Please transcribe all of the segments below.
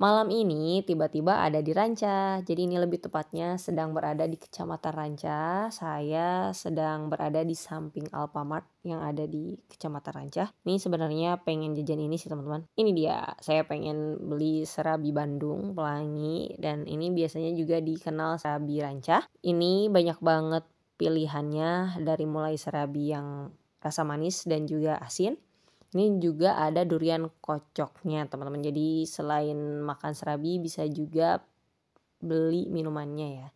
Malam ini tiba-tiba ada di Ranca, jadi ini lebih tepatnya sedang berada di Kecamatan Ranca. Saya sedang berada di samping Alfamart yang ada di Kecamatan Ranca. Ini sebenarnya pengen jajan ini sih teman-teman. Ini dia, saya pengen beli serabi Bandung pelangi dan ini biasanya juga dikenal serabi Ranca. Ini banyak banget pilihannya dari mulai serabi yang rasa manis dan juga asin ini juga ada durian kocoknya teman-teman. Jadi selain makan serabi bisa juga beli minumannya ya.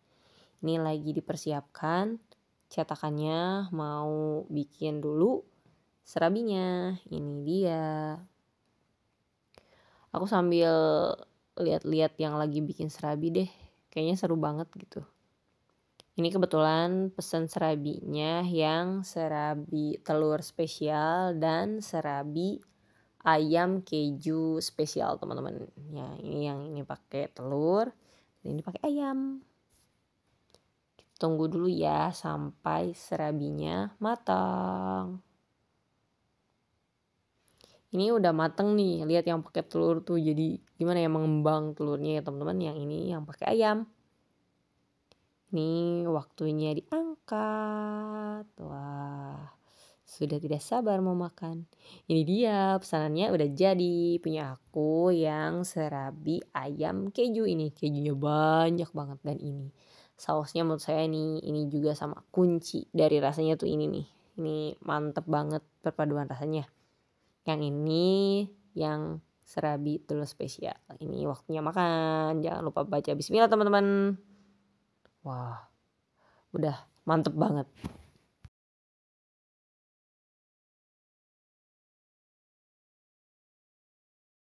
Ini lagi dipersiapkan cetakannya mau bikin dulu serabinya. Ini dia. Aku sambil lihat-lihat yang lagi bikin serabi deh. Kayaknya seru banget gitu. Ini kebetulan pesan serabinya yang serabi telur spesial dan serabi ayam keju spesial teman-teman. Ya, ini yang ini pakai telur, ini pakai ayam. Tunggu dulu ya sampai serabinya matang. Ini udah mateng nih, lihat yang pakai telur tuh jadi gimana ya mengembang telurnya ya teman-teman. Yang ini yang pakai ayam. Nih, waktunya diangkat. Wah, sudah tidak sabar mau makan. Ini dia, pesanannya udah jadi. Punya aku yang serabi ayam keju ini. Kejunya banyak banget dan ini. Sausnya menurut saya nih, ini juga sama kunci dari rasanya tuh ini nih. Ini mantep banget perpaduan rasanya. Yang ini, yang serabi telur spesial. Ini waktunya makan. Jangan lupa baca bismillah teman-teman. Wah, udah mantep banget.